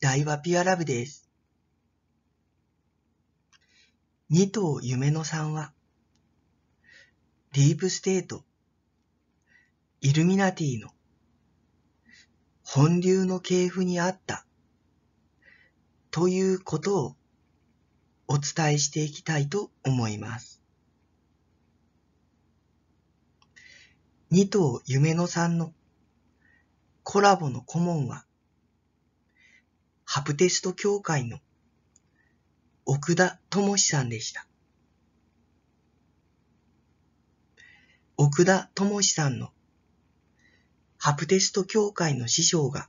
大和ピュアラブです。二頭夢のんは、ディープステート、イルミナティの、本流の系譜にあった、ということをお伝えしていきたいと思います。二頭夢のんのコラボの顧問は、ハプテスト協会の奥田智さんでした。奥田智さんのハプテスト協会の師匠が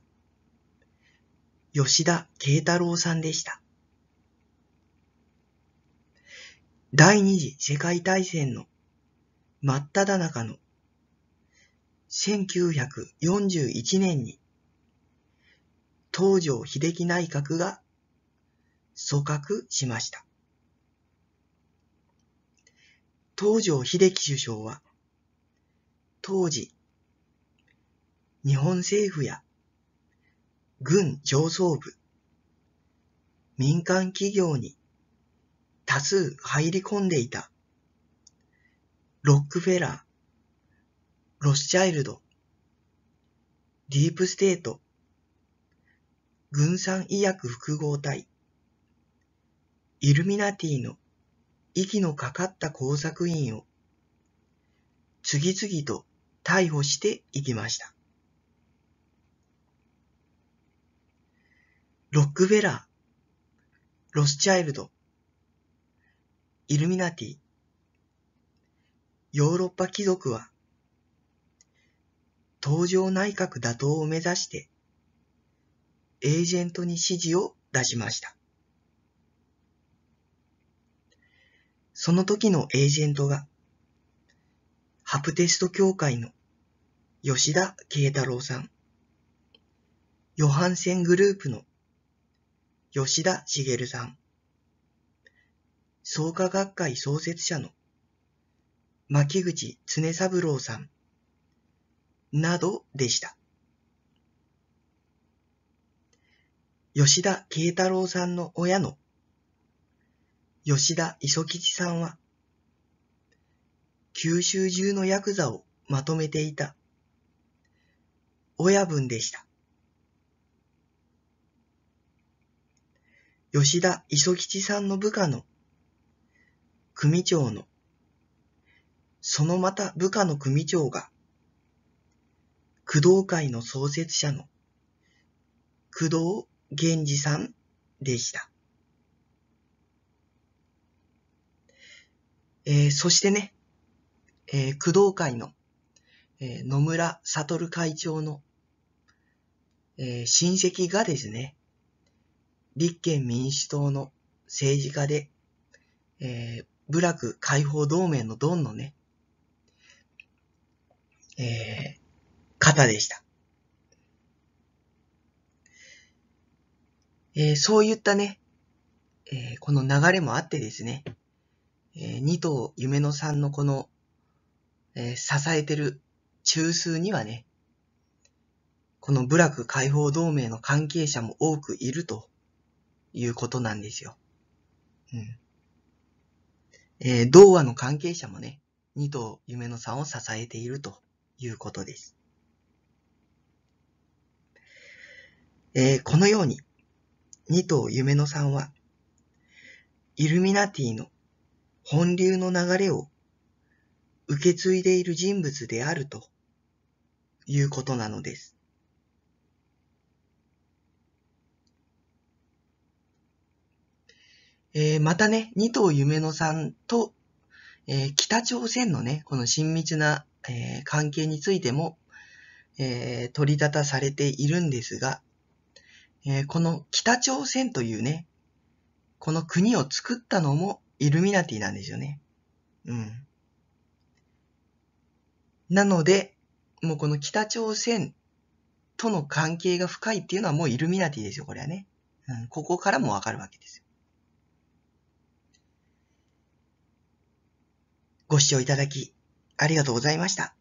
吉田慶太郎さんでした。第二次世界大戦の真っ只中の1941年に東条秀樹内閣が組閣しました。東条秀樹首相は、当時、日本政府や軍上層部、民間企業に多数入り込んでいたロックフェラー、ロスチャイルド、ディープステート、軍産医薬複合体、イルミナティの息のかかった工作員を次々と逮捕していきました。ロックフェラー、ロスチャイルド、イルミナティ、ヨーロッパ貴族は、東上内閣打倒を目指して、エージェントに指示を出しました。その時のエージェントが、ハプテスト協会の吉田慶太郎さん、ヨハンセングループの吉田茂さん、創価学会創設者の牧口常三郎さんなどでした。吉田慶太郎さんの親の吉田磯吉さんは、九州中のヤクザをまとめていた親分でした。吉田磯吉さんの部下の組長のそのまた部下の組長が工藤会の創設者の工藤源氏さんでした。えー、そしてね、えー、工藤会の、えー、野村悟会長の、え親戚がですね、立憲民主党の政治家で、え部落解放同盟のドンのね、え方でした。えー、そういったね、えー、この流れもあってですね、えー、二頭夢野さんのこの、えー、支えてる中枢にはね、この部落解放同盟の関係者も多くいるということなんですよ。うん。えー、同和の関係者もね、二頭夢野さんを支えているということです。えー、このように、2頭夢の3は、イルミナティの本流の流れを受け継いでいる人物であるということなのです。えー、またね、二頭夢野さんと、えー、北朝鮮のね、この親密な、えー、関係についても、え取り立たされているんですが、えー、この北朝鮮というね、この国を作ったのもイルミナティなんですよね。うん。なので、もうこの北朝鮮との関係が深いっていうのはもうイルミナティですよ、これはね。うん、ここからもわかるわけですご視聴いただき、ありがとうございました。